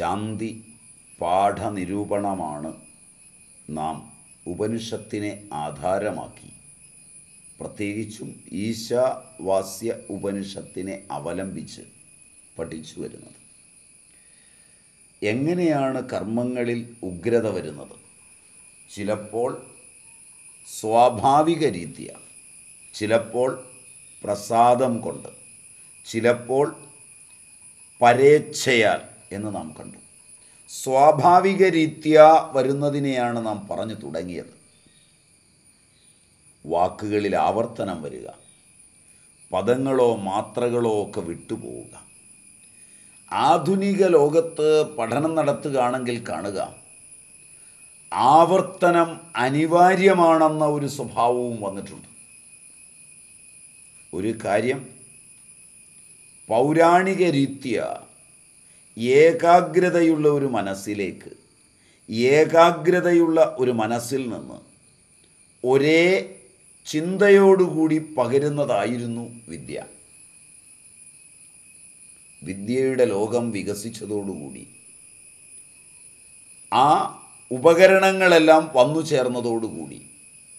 ശാന്തി പാഠനിരൂപണമാണ് നാം ഉപനിഷത്തിനെ ആധാരമാക്കി പ്രത്യേകിച്ചും ഈശാവാസ്യ ഉപനിഷത്തിനെ അവലംബിച്ച് പഠിച്ചു വരുന്നത് എങ്ങനെയാണ് കർമ്മങ്ങളിൽ ഉഗ്രത വരുന്നത് ചിലപ്പോൾ സ്വാഭാവിക രീതിയ ചിലപ്പോൾ പ്രസാദം കൊണ്ട് ചിലപ്പോൾ പരേച്ഛയാൽ എന്ന് നാം കണ്ടു സ്വാഭാവിക രീത്യ വരുന്നതിനെയാണ് നാം പറഞ്ഞു തുടങ്ങിയത് വാക്കുകളിൽ ആവർത്തനം വരിക പദങ്ങളോ മാത്രകളോ ഒക്കെ വിട്ടുപോവുക ആധുനിക ലോകത്ത് പഠനം നടത്തുകയാണെങ്കിൽ കാണുക ആവർത്തനം അനിവാര്യമാണെന്ന ഒരു സ്വഭാവവും വന്നിട്ടുണ്ട് ഒരു കാര്യം പൗരാണിക രീതിയ ഏകാഗ്രതയുള്ള ഒരു മനസ്സിലേക്ക് ഏകാഗ്രതയുള്ള ഒരു മനസ്സിൽ നിന്ന് ഒരേ ചിന്തയോടുകൂടി പകരുന്നതായിരുന്നു വിദ്യ വിദ്യയുടെ ലോകം വികസിച്ചതോടുകൂടി ആ ഉപകരണങ്ങളെല്ലാം വന്നു ചേർന്നതോടുകൂടി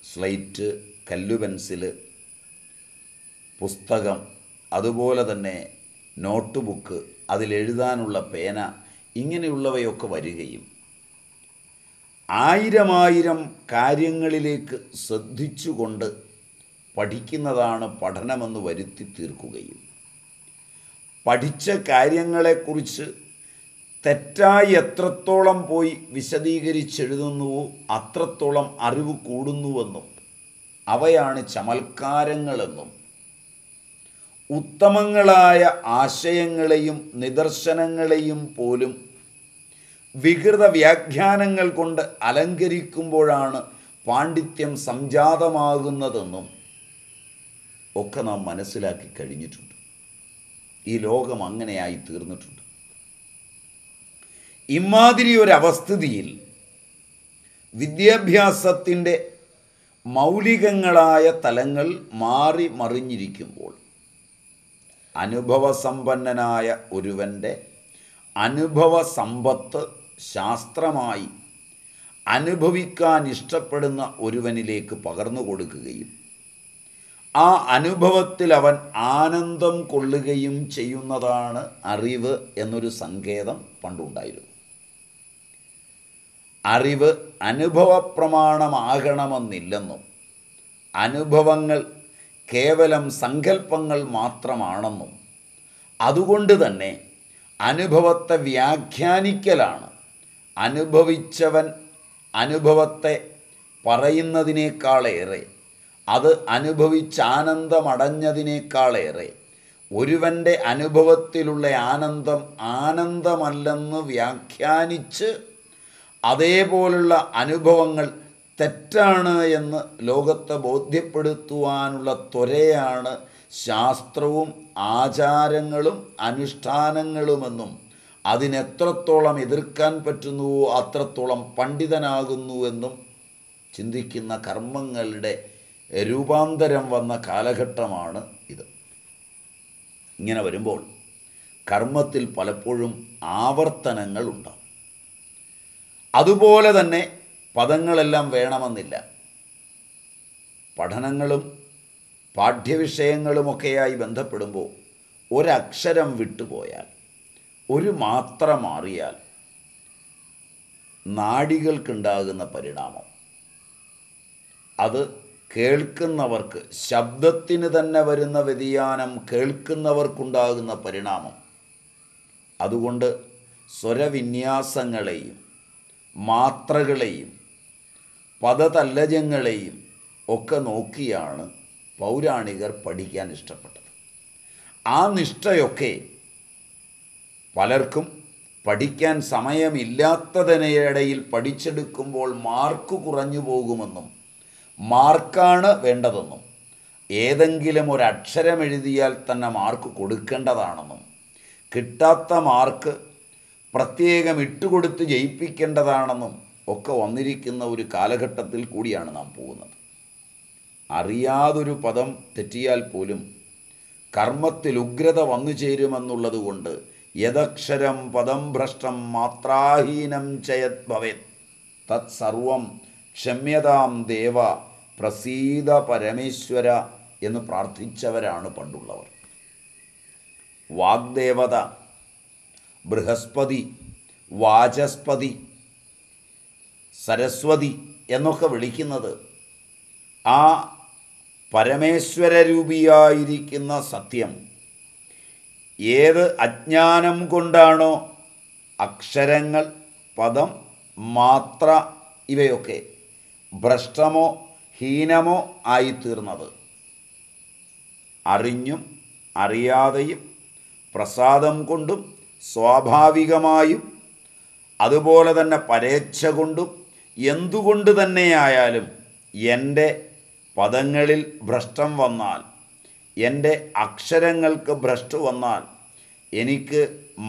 സ്ലൈറ്റ് കല്ലു പെൻസില് പുസ്തകം അതുപോലെ തന്നെ നോട്ട് ബുക്ക് അതിലെഴുതാനുള്ള പേന ഇങ്ങനെയുള്ളവയൊക്കെ വരികയും ആയിരമായിരം കാര്യങ്ങളിലേക്ക് ശ്രദ്ധിച്ചുകൊണ്ട് പഠിക്കുന്നതാണ് പഠനമെന്ന് വരുത്തി തീർക്കുകയും പഠിച്ച കാര്യങ്ങളെക്കുറിച്ച് തെറ്റായി എത്രത്തോളം പോയി വിശദീകരിച്ചെഴുതുന്നുവോ അത്രത്തോളം അറിവ് കൂടുന്നുവെന്നും അവയാണ് ചമൽക്കാരങ്ങളെന്നും ഉത്തമങ്ങളായ ആശയങ്ങളെയും നിദർശനങ്ങളെയും പോലും വികൃത വ്യാഖ്യാനങ്ങൾ കൊണ്ട് അലങ്കരിക്കുമ്പോഴാണ് പാണ്ഡിത്യം സംജാതമാകുന്നതെന്നും ഒക്കെ നാം മനസ്സിലാക്കി കഴിഞ്ഞിട്ടുണ്ട് ഈ ലോകം അങ്ങനെയായി തീർന്നിട്ടുണ്ട് ഇമാതിരി ഒരവസ്ഥിതിയിൽ വിദ്യാഭ്യാസത്തിൻ്റെ മൗലികങ്ങളായ തലങ്ങൾ മാറി മറിഞ്ഞിരിക്കുമ്പോൾ അനുഭവസമ്പന്നനായ ഒരുവൻ്റെ അനുഭവ സമ്പത്ത് ശാസ്ത്രമായി അനുഭവിക്കാൻ ഇഷ്ടപ്പെടുന്ന ഒരുവനിലേക്ക് പകർന്നു കൊടുക്കുകയും ആ അനുഭവത്തിൽ അവൻ ആനന്ദം കൊള്ളുകയും ചെയ്യുന്നതാണ് അറിവ് എന്നൊരു സങ്കേതം പണ്ടുണ്ടായിരുന്നു അറിവ് അനുഭവപ്രമാണമാകണമെന്നില്ലെന്നും അനുഭവങ്ങൾ കേവലം സങ്കല്പങ്ങൾ മാത്രമാണെന്നും അതുകൊണ്ട് തന്നെ അനുഭവത്തെ വ്യാഖ്യാനിക്കലാണ് അനുഭവിച്ചവൻ അനുഭവത്തെ പറയുന്നതിനേക്കാളേറെ അത് ആനന്ദമടഞ്ഞതിനേക്കാളേറെ ഒരുവൻ്റെ അനുഭവത്തിലുള്ള ആനന്ദം ആനന്ദമല്ലെന്ന് വ്യാഖ്യാനിച്ച് അതേപോലുള്ള അനുഭവങ്ങൾ തെറ്റാണ് എന്ന് ലോകത്തെ ബോധ്യപ്പെടുത്തുവാനുള്ള ത്വരയാണ് ശാസ്ത്രവും ആചാരങ്ങളും അനുഷ്ഠാനങ്ങളുമെന്നും അതിനെത്രത്തോളം എതിർക്കാൻ പറ്റുന്നുവോ അത്രത്തോളം പണ്ഡിതനാകുന്നുവെന്നും ചിന്തിക്കുന്ന കർമ്മങ്ങളുടെ രൂപാന്തരം വന്ന കാലഘട്ടമാണ് ഇത് ഇങ്ങനെ വരുമ്പോൾ കർമ്മത്തിൽ പലപ്പോഴും ആവർത്തനങ്ങൾ ഉണ്ടാകും അതുപോലെ തന്നെ പദങ്ങളെല്ലാം വേണമെന്നില്ല പഠനങ്ങളും പാഠ്യവിഷയങ്ങളുമൊക്കെയായി ബന്ധപ്പെടുമ്പോൾ ഒരക്ഷരം വിട്ടുപോയാൽ ഒരു മാത്ര മാറിയാൽ നാടികൾക്കുണ്ടാകുന്ന പരിണാമം അത് കേൾക്കുന്നവർക്ക് ശബ്ദത്തിന് തന്നെ വരുന്ന വ്യതിയാനം കേൾക്കുന്നവർക്കുണ്ടാകുന്ന പരിണാമം അതുകൊണ്ട് സ്വരവിന്യാസങ്ങളെയും മാത്രകളെയും പദതല്ലജങ്ങളെയും ഒക്കെ നോക്കിയാണ് പൗരാണികർ പഠിക്കാൻ ഇഷ്ടപ്പെട്ടത് ആ നിഷ്ഠയൊക്കെ പലർക്കും പഠിക്കാൻ സമയമില്ലാത്തതിനിടയിൽ പഠിച്ചെടുക്കുമ്പോൾ മാർക്ക് കുറഞ്ഞു പോകുമെന്നും മാർക്കാണ് വേണ്ടതെന്നും ഏതെങ്കിലും ഒരു അക്ഷരം എഴുതിയാൽ തന്നെ മാർക്ക് കൊടുക്കേണ്ടതാണെന്നും കിട്ടാത്ത മാർക്ക് പ്രത്യേകം ഇട്ടുകൊടുത്ത് ജയിപ്പിക്കേണ്ടതാണെന്നും ഒക്കെ വന്നിരിക്കുന്ന ഒരു കാലഘട്ടത്തിൽ കൂടിയാണ് നാം പോകുന്നത് അറിയാതൊരു പദം തെറ്റിയാൽ പോലും കർമ്മത്തിൽ ഉഗ്രത വന്നു ചേരുമെന്നുള്ളത് കൊണ്ട് യദക്ഷരം പദം ഭ്രഷ്ടം മാത്രാഹീനം ചയത് ഭവേത് സർവം ക്ഷമ്യതാം ദേവ പ്രസീത പരമേശ്വര എന്ന് പ്രാർത്ഥിച്ചവരാണ് പണ്ടുള്ളവർ വാഗ്ദേവത ബൃഹസ്പതി വാചസ്പതി സരസ്വതി എന്നൊക്കെ വിളിക്കുന്നത് ആ പരമേശ്വര രൂപിയായിരിക്കുന്ന സത്യം ഏത് അജ്ഞാനം കൊണ്ടാണോ അക്ഷരങ്ങൾ പദം മാത്ര ഇവയൊക്കെ ഭ്രഷ്ടമോ ഹീനമോ ആയിത്തീർന്നത് അറിഞ്ഞും അറിയാതെയും പ്രസാദം കൊണ്ടും സ്വാഭാവികമായും അതുപോലെ തന്നെ പരേച്ഛ കൊണ്ടും എന്തുകൊണ്ട് തന്നെയായാലും എൻ്റെ പദങ്ങളിൽ ഭ്രഷ്ടം വന്നാൽ എൻ്റെ അക്ഷരങ്ങൾക്ക് ഭ്രഷ്ട് വന്നാൽ എനിക്ക്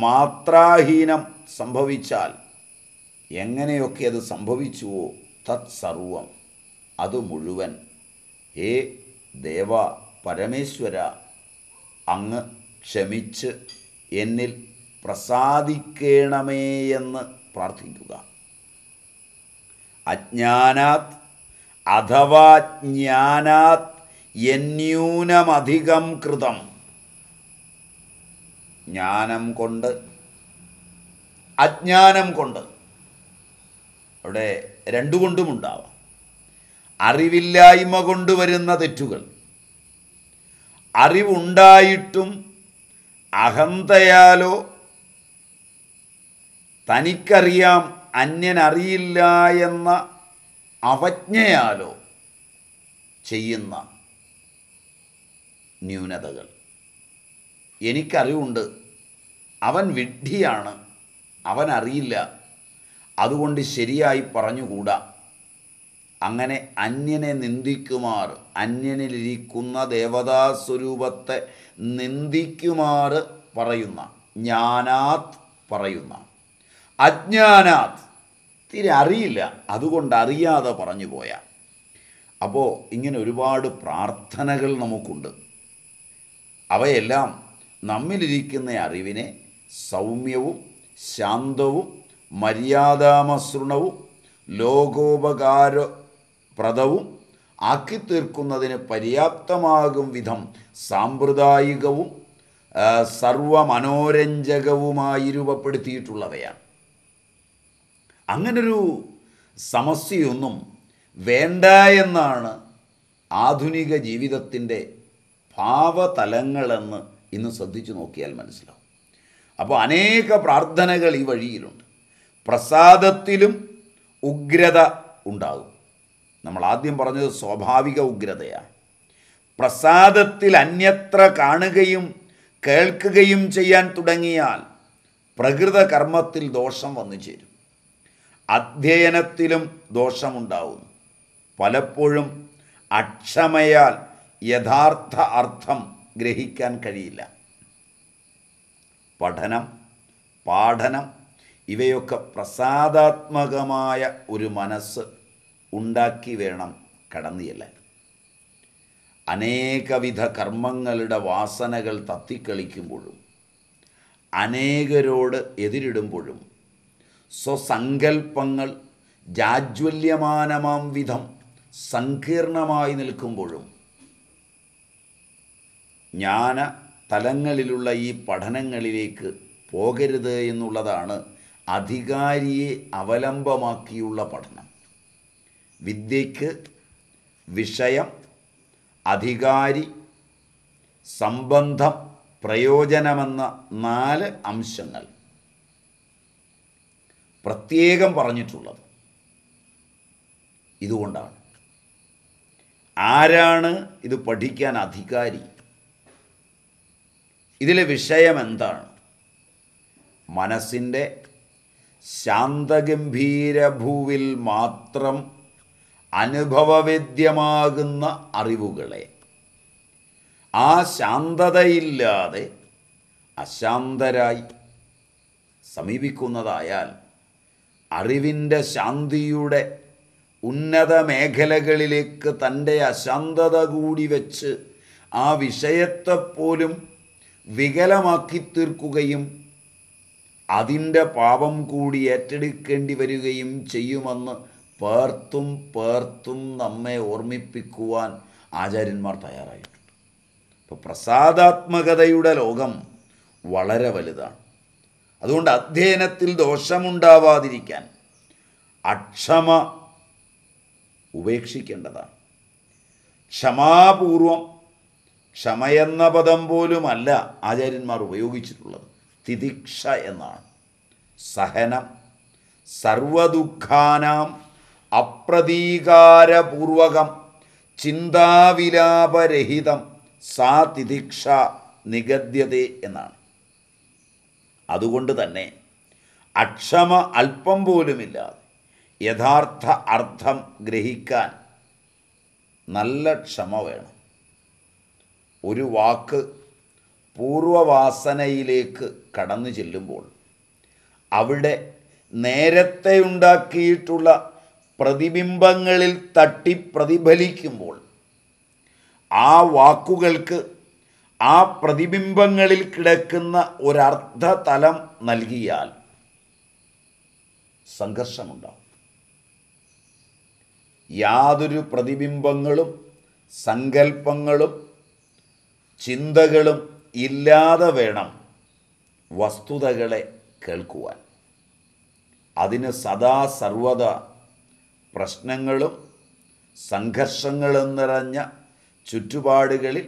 മാത്രാഹീനം സംഭവിച്ചാൽ എങ്ങനെയൊക്കെ അത് സംഭവിച്ചുവോ തത് സർവം അത് മുഴുവൻ ഹേ ദേവ പരമേശ്വര അങ്ങ് ക്ഷമിച്ച് എന്നിൽ പ്രസാദിക്കണമേയെന്ന് എന്ന് പ്രാർത്ഥിക്കുക അജ്ഞാനാത് അഥവാ ജ്ഞാനാത് എന്യൂനമധികം കൃതം ജ്ഞാനം കൊണ്ട് അജ്ഞാനം കൊണ്ട് അവിടെ രണ്ടുകൊണ്ടും ഉണ്ടാവാം അറിവില്ലായ്മ കൊണ്ടുവരുന്ന തെറ്റുകൾ അറിവുണ്ടായിട്ടും അഹന്തയാലോ തനിക്കറിയാം അന്യനറിയില്ല എന്ന അവജ്ഞയാലോ ചെയ്യുന്ന ന്യൂനതകൾ എനിക്കറിവുണ്ട് അവൻ വിഡ്ഢിയാണ് അവൻ അറിയില്ല അതുകൊണ്ട് ശരിയായി പറഞ്ഞുകൂടാ അങ്ങനെ അന്യനെ നിന്ദിക്കുമാർ അന്യനിലിരിക്കുന്ന ദേവതാസ്വരൂപത്തെ നിന്ദിക്കുമാർ പറയുന്ന ജ്ഞാനാത് പറയുന്ന അജ്ഞാനാത് തീരെ അറിയില്ല അതുകൊണ്ട് അറിയാതെ പറഞ്ഞു പോയ അപ്പോൾ ഇങ്ങനെ ഒരുപാട് പ്രാർത്ഥനകൾ നമുക്കുണ്ട് അവയെല്ലാം നമ്മിലിരിക്കുന്ന അറിവിനെ സൗമ്യവും ശാന്തവും മര്യാദാമസൃണവും ലോകോപകാരപ്രദവും ആക്കി തീർക്കുന്നതിന് പര്യാപ്തമാകും വിധം സാമ്പ്രദായികവും സർവമനോരഞ്ജകവുമായി രൂപപ്പെടുത്തിയിട്ടുള്ളവയാണ് അങ്ങനൊരു സമസ്യയൊന്നും വേണ്ട എന്നാണ് ആധുനിക ജീവിതത്തിൻ്റെ ഭാവതലങ്ങളെന്ന് ഇന്ന് ശ്രദ്ധിച്ചു നോക്കിയാൽ മനസ്സിലാവും അപ്പോൾ അനേക പ്രാർത്ഥനകൾ ഈ വഴിയിലുണ്ട് പ്രസാദത്തിലും ഉഗ്രത ഉണ്ടാകും നമ്മൾ ആദ്യം പറഞ്ഞത് സ്വാഭാവിക ഉഗ്രതയാണ് പ്രസാദത്തിൽ അന്യത്ര കാണുകയും കേൾക്കുകയും ചെയ്യാൻ തുടങ്ങിയാൽ പ്രകൃത കർമ്മത്തിൽ ദോഷം വന്നു ചേരും അധ്യയനത്തിലും ദോഷമുണ്ടാവുന്നു പലപ്പോഴും അക്ഷമയാൽ യഥാർത്ഥ അർത്ഥം ഗ്രഹിക്കാൻ കഴിയില്ല പഠനം പാഠനം ഇവയൊക്കെ പ്രസാദാത്മകമായ ഒരു മനസ്സ് ഉണ്ടാക്കി വേണം കടന്നിയല്ല അനേകവിധ കർമ്മങ്ങളുടെ വാസനകൾ തത്തിക്കളിക്കുമ്പോഴും അനേകരോട് എതിരിടുമ്പോഴും സ്വസങ്കൽപ്പങ്ങൾ ജാജ്വല്യമാനമാം വിധം സങ്കീർണമായി നിൽക്കുമ്പോഴും ജ്ഞാന തലങ്ങളിലുള്ള ഈ പഠനങ്ങളിലേക്ക് പോകരുത് എന്നുള്ളതാണ് അധികാരിയെ അവലംബമാക്കിയുള്ള പഠനം വിദ്യയ്ക്ക് വിഷയം അധികാരി സംബന്ധം പ്രയോജനമെന്ന നാല് അംശങ്ങൾ പ്രത്യേകം പറഞ്ഞിട്ടുള്ളത് ഇതുകൊണ്ടാണ് ആരാണ് ഇത് പഠിക്കാൻ അധികാരി ഇതിലെ വിഷയം എന്താണ് മനസ്സിൻ്റെ ശാന്തഗംഭീരഭൂവിൽ മാത്രം അനുഭവവേദ്യമാകുന്ന അറിവുകളെ ആ ശാന്തതയില്ലാതെ അശാന്തരായി സമീപിക്കുന്നതായാൽ അറിവിൻ്റെ ശാന്തിയുടെ ഉന്നത മേഖലകളിലേക്ക് തൻ്റെ അശാന്തത കൂടി വെച്ച് ആ വിഷയത്തെപ്പോലും വികലമാക്കി തീർക്കുകയും അതിൻ്റെ പാപം കൂടി ഏറ്റെടുക്കേണ്ടി വരികയും ചെയ്യുമെന്ന് പേർത്തും പേർത്തും നമ്മെ ഓർമ്മിപ്പിക്കുവാൻ ആചാര്യന്മാർ തയ്യാറായിട്ടുണ്ട് ഇപ്പോൾ പ്രസാദാത്മകതയുടെ ലോകം വളരെ വലുതാണ് അതുകൊണ്ട് അധ്യയനത്തിൽ ദോഷമുണ്ടാവാതിരിക്കാൻ അക്ഷമ ഉപേക്ഷിക്കേണ്ടതാണ് ക്ഷമാപൂർവം ക്ഷമയെന്ന പദം പോലുമല്ല ആചാര്യന്മാർ ഉപയോഗിച്ചിട്ടുള്ളത് തിദിക്ഷ എന്നാണ് സഹനം സർവദുഃഖാനാം അപ്രതീകാരപൂർവകം ചിന്താവിലാപരഹിതം സാ തിദിക്ഷ നിഗദ്യതേ എന്നാണ് അതുകൊണ്ട് തന്നെ അക്ഷമ അല്പം പോലുമില്ലാതെ യഥാർത്ഥ അർത്ഥം ഗ്രഹിക്കാൻ നല്ല ക്ഷമ വേണം ഒരു വാക്ക് പൂർവവാസനയിലേക്ക് കടന്നു ചെല്ലുമ്പോൾ അവിടെ നേരത്തെ ഉണ്ടാക്കിയിട്ടുള്ള പ്രതിബിംബങ്ങളിൽ തട്ടി പ്രതിഫലിക്കുമ്പോൾ ആ വാക്കുകൾക്ക് ആ പ്രതിബിംബങ്ങളിൽ കിടക്കുന്ന തലം നൽകിയാൽ സംഘർഷമുണ്ടാവും യാതൊരു പ്രതിബിംബങ്ങളും സങ്കല്പങ്ങളും ചിന്തകളും ഇല്ലാതെ വേണം വസ്തുതകളെ കേൾക്കുവാൻ അതിന് സദാ സർവത പ്രശ്നങ്ങളും സംഘർഷങ്ങളും നിറഞ്ഞ ചുറ്റുപാടുകളിൽ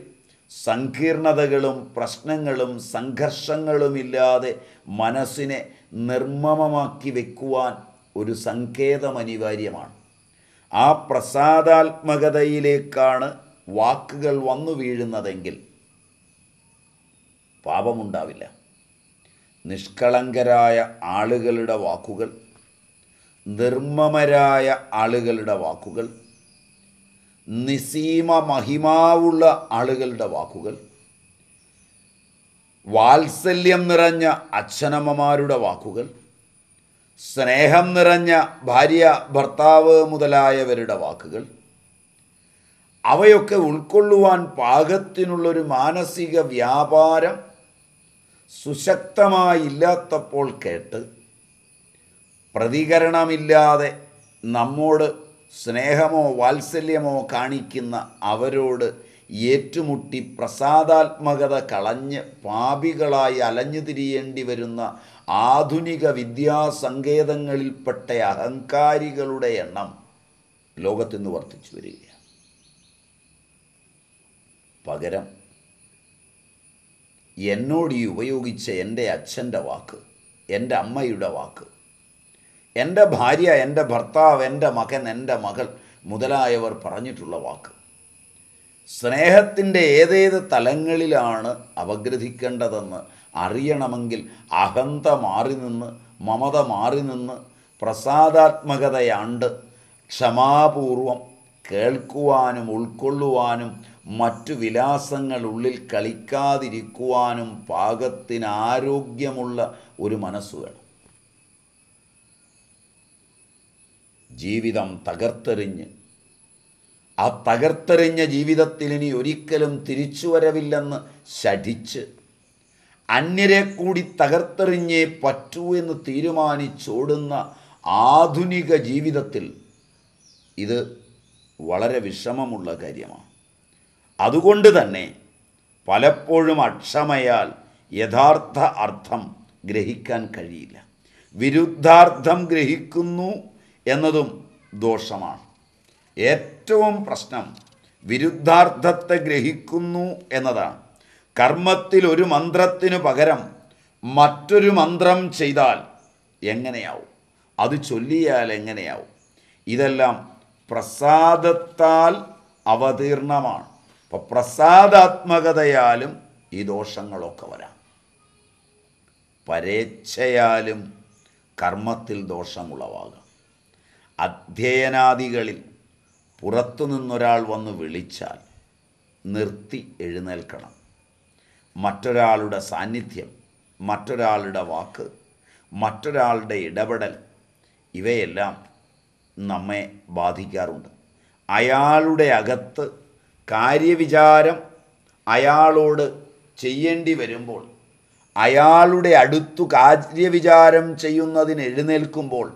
സങ്കീർണതകളും പ്രശ്നങ്ങളും സംഘർഷങ്ങളുമില്ലാതെ മനസ്സിനെ നിർമ്മമമാക്കി വെക്കുവാൻ ഒരു സങ്കേതം അനിവാര്യമാണ് ആ പ്രസാദാത്മകതയിലേക്കാണ് വാക്കുകൾ വന്നു വീഴുന്നതെങ്കിൽ പാപമുണ്ടാവില്ല നിഷ്കളങ്കരായ ആളുകളുടെ വാക്കുകൾ നിർമ്മമരായ ആളുകളുടെ വാക്കുകൾ നിസീമ മഹിമാവുള്ള ആളുകളുടെ വാക്കുകൾ വാത്സല്യം നിറഞ്ഞ അച്ഛനമ്മമാരുടെ വാക്കുകൾ സ്നേഹം നിറഞ്ഞ ഭാര്യ ഭർത്താവ് മുതലായവരുടെ വാക്കുകൾ അവയൊക്കെ ഉൾക്കൊള്ളുവാൻ പാകത്തിനുള്ളൊരു മാനസിക വ്യാപാരം സുശക്തമായില്ലാത്തപ്പോൾ കേട്ട് പ്രതികരണമില്ലാതെ നമ്മോട് സ്നേഹമോ വാത്സല്യമോ കാണിക്കുന്ന അവരോട് ഏറ്റുമുട്ടി പ്രസാദാത്മകത കളഞ്ഞ് പാപികളായി അലഞ്ഞു തിരിയേണ്ടി വരുന്ന ആധുനിക വിദ്യാസങ്കേതങ്ങളിൽപ്പെട്ട അഹങ്കാരികളുടെ എണ്ണം ലോകത്തുനിന്ന് വർദ്ധിച്ചു വരികയാണ് പകരം എന്നോട് ഈ ഉപയോഗിച്ച എൻ്റെ അച്ഛൻ്റെ വാക്ക് എൻ്റെ അമ്മയുടെ വാക്ക് എൻ്റെ ഭാര്യ എൻ്റെ ഭർത്താവ് എൻ്റെ മകൻ എൻ്റെ മകൾ മുതലായവർ പറഞ്ഞിട്ടുള്ള വാക്ക് സ്നേഹത്തിൻ്റെ ഏതേത് തലങ്ങളിലാണ് അവഗ്രഹിക്കേണ്ടതെന്ന് അറിയണമെങ്കിൽ അഹന്ത മാറി നിന്ന് മമത മാറി നിന്ന് പ്രസാദാത്മകതയാണ്ട് ക്ഷമാപൂർവം കേൾക്കുവാനും ഉൾക്കൊള്ളുവാനും മറ്റു വിലാസങ്ങളുള്ളിൽ കളിക്കാതിരിക്കുവാനും പാകത്തിനാരോഗ്യമുള്ള ആരോഗ്യമുള്ള ഒരു മനസ്സ് വേണം ജീവിതം തകർത്തെറിഞ്ഞ് ആ തകർത്തെറിഞ്ഞ ജീവിതത്തിൽ ഇനി ഒരിക്കലും തിരിച്ചു വരവില്ലെന്ന് ശഠിച്ച് അന്യരെ കൂടി തകർത്തെറിഞ്ഞേ പറ്റൂ എന്ന് തീരുമാനിച്ചോടുന്ന ആധുനിക ജീവിതത്തിൽ ഇത് വളരെ വിഷമമുള്ള കാര്യമാണ് അതുകൊണ്ട് തന്നെ പലപ്പോഴും അക്ഷമയാൽ യഥാർത്ഥ അർത്ഥം ഗ്രഹിക്കാൻ കഴിയില്ല വിരുദ്ധാർത്ഥം ഗ്രഹിക്കുന്നു എന്നതും ദോഷമാണ് ഏറ്റവും പ്രശ്നം വിരുദ്ധാർത്ഥത്തെ ഗ്രഹിക്കുന്നു എന്നതാണ് കർമ്മത്തിൽ ഒരു മന്ത്രത്തിനു പകരം മറ്റൊരു മന്ത്രം ചെയ്താൽ എങ്ങനെയാവും അത് ചൊല്ലിയാൽ എങ്ങനെയാവും ഇതെല്ലാം പ്രസാദത്താൽ അവതീർണമാണ് അപ്പോൾ പ്രസാദാത്മകതയാലും ഈ ദോഷങ്ങളൊക്കെ വരാം പരേച്ഛയാലും കർമ്മത്തിൽ ദോഷമുളവാകാം അധ്യയനാദികളിൽ പുറത്തു നിന്നൊരാൾ വന്ന് വിളിച്ചാൽ നിർത്തി എഴുന്നേൽക്കണം മറ്റൊരാളുടെ സാന്നിധ്യം മറ്റൊരാളുടെ വാക്ക് മറ്റൊരാളുടെ ഇടപെടൽ ഇവയെല്ലാം നമ്മെ ബാധിക്കാറുണ്ട് അയാളുടെ അകത്ത് കാര്യവിചാരം അയാളോട് ചെയ്യേണ്ടി വരുമ്പോൾ അയാളുടെ അടുത്തു കാര്യവിചാരം ചെയ്യുന്നതിന് എഴുന്നേൽക്കുമ്പോൾ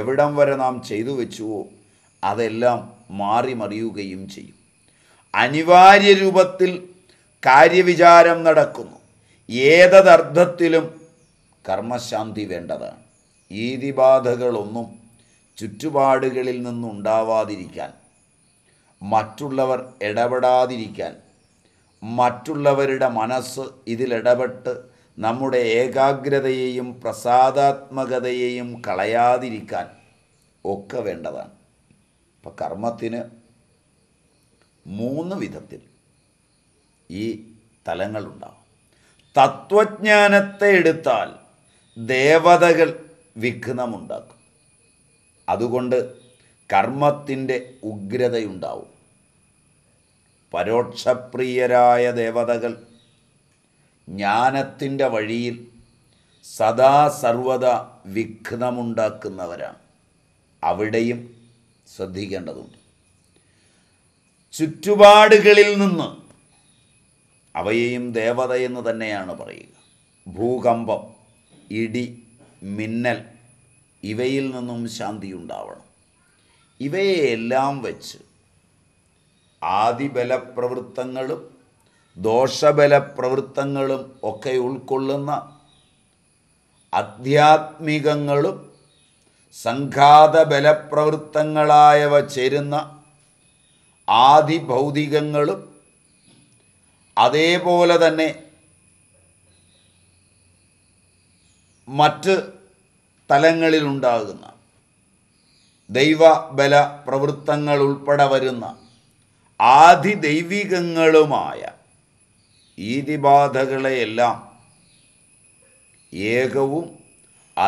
എവിടം വരെ നാം ചെയ്തു വെച്ചുവോ അതെല്ലാം മാറിമറിയുകയും ചെയ്യും അനിവാര്യ രൂപത്തിൽ കാര്യവിചാരം നടക്കുന്നു ഏതതർത്ഥത്തിലും കർമ്മശാന്തി വേണ്ടതാണ് ഈതിബാധകളൊന്നും ചുറ്റുപാടുകളിൽ നിന്നുണ്ടാവാതിരിക്കാൻ മറ്റുള്ളവർ ഇടപെടാതിരിക്കാൻ മറ്റുള്ളവരുടെ മനസ്സ് ഇതിലിടപെട്ട് നമ്മുടെ ഏകാഗ്രതയെയും പ്രസാദാത്മകതയെയും കളയാതിരിക്കാൻ ഒക്കെ വേണ്ടതാണ് അപ്പം കർമ്മത്തിന് മൂന്ന് വിധത്തിൽ ഈ തലങ്ങളുണ്ടാവും തത്വജ്ഞാനത്തെ എടുത്താൽ ദേവതകൾ വിഘ്നമുണ്ടാക്കും അതുകൊണ്ട് കർമ്മത്തിൻ്റെ ഉഗ്രതയുണ്ടാവും പരോക്ഷപ്രിയരായ ദേവതകൾ ജ്ഞാനത്തിൻ്റെ വഴിയിൽ സദാ സർവത വിഘ്നമുണ്ടാക്കുന്നവരാണ് അവിടെയും ശ്രദ്ധിക്കേണ്ടതുണ്ട് ചുറ്റുപാടുകളിൽ നിന്ന് അവയെയും ദേവതയെന്ന് തന്നെയാണ് പറയുക ഭൂകമ്പം ഇടി മിന്നൽ ഇവയിൽ നിന്നും ശാന്തി ഉണ്ടാവണം ഇവയെല്ലാം വച്ച് ആദിബലപ്രവൃത്തങ്ങളും ദോഷബല പ്രവൃത്തങ്ങളും ഒക്കെ ഉൾക്കൊള്ളുന്ന അധ്യാത്മികങ്ങളും സംഘാതബലപ്രവൃത്തങ്ങളായവ ചേരുന്ന ആദിഭൗതികങ്ങളും അതേപോലെ തന്നെ മറ്റ് തലങ്ങളിലുണ്ടാകുന്ന ദൈവബല പ്രവൃത്തങ്ങൾ ഉൾപ്പെടെ വരുന്ന ആദിദൈവികങ്ങളുമായ ഈതിബാധകളെയെല്ലാം ഏകവും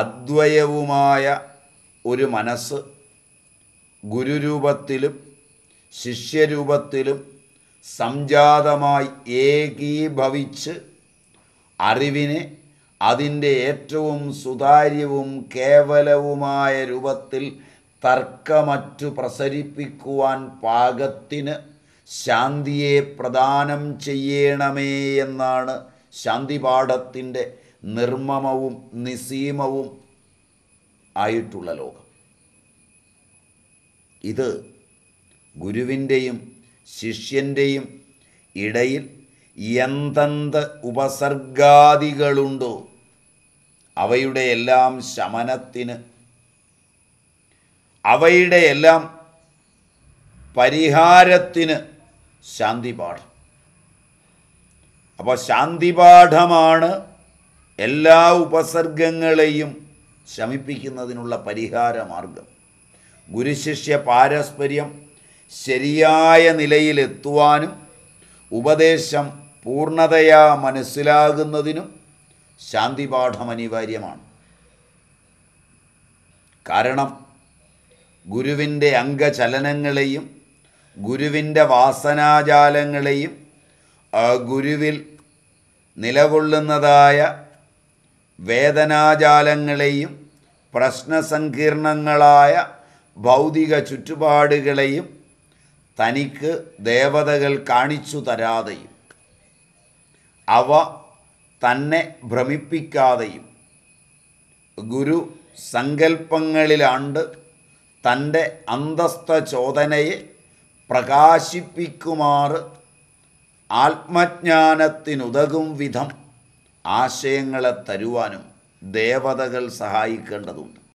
അദ്വയവുമായ ഒരു മനസ്സ് ഗുരുരൂപത്തിലും ശിഷ്യരൂപത്തിലും സംജാതമായി ഏകീഭവിച്ച് അറിവിനെ അതിൻ്റെ ഏറ്റവും സുതാര്യവും കേവലവുമായ രൂപത്തിൽ തർക്കമറ്റു പ്രസരിപ്പിക്കുവാൻ പാകത്തിന് ശാന്തിയെ പ്രദാനം ചെയ്യണമേ എന്നാണ് ശാന്തിപാഠത്തിൻ്റെ നിർമ്മമവും നിസീമവും ആയിട്ടുള്ള ലോകം ഇത് ഗുരുവിൻ്റെയും ശിഷ്യൻ്റെയും ഇടയിൽ എന്തെന്ത് ഉപസർഗാദികളുണ്ടോ അവയുടെ എല്ലാം ശമനത്തിന് അവയുടെ എല്ലാം പരിഹാരത്തിന് ശാന്തിപാഠം അപ്പോൾ ശാന്തിപാഠമാണ് എല്ലാ ഉപസർഗങ്ങളെയും ശമിപ്പിക്കുന്നതിനുള്ള പരിഹാര മാർഗം ഗുരുശിഷ്യ പാരസ്പര്യം ശരിയായ നിലയിലെത്തുവാനും ഉപദേശം പൂർണ്ണതയാ മനസ്സിലാകുന്നതിനും ശാന്തിപാഠം അനിവാര്യമാണ് കാരണം ഗുരുവിൻ്റെ അംഗചലനങ്ങളെയും ഗുരുവിൻ്റെ വാസനാജാലങ്ങളെയും ഗുരുവിൽ നിലകൊള്ളുന്നതായ വേദനാജാലങ്ങളെയും പ്രശ്നസങ്കീർണങ്ങളായ ഭൗതിക ചുറ്റുപാടുകളെയും തനിക്ക് ദേവതകൾ കാണിച്ചു തരാതെയും അവ തന്നെ ഭ്രമിപ്പിക്കാതെയും ഗുരു സങ്കല്പങ്ങളിലാണ്ട് തൻ്റെ അന്തസ്ഥ ചോദനയെ പ്രകാശിപ്പിക്കുമാർ ആത്മജ്ഞാനത്തിനുതകും വിധം ആശയങ്ങളെ തരുവാനും ദേവതകൾ സഹായിക്കേണ്ടതുണ്ട്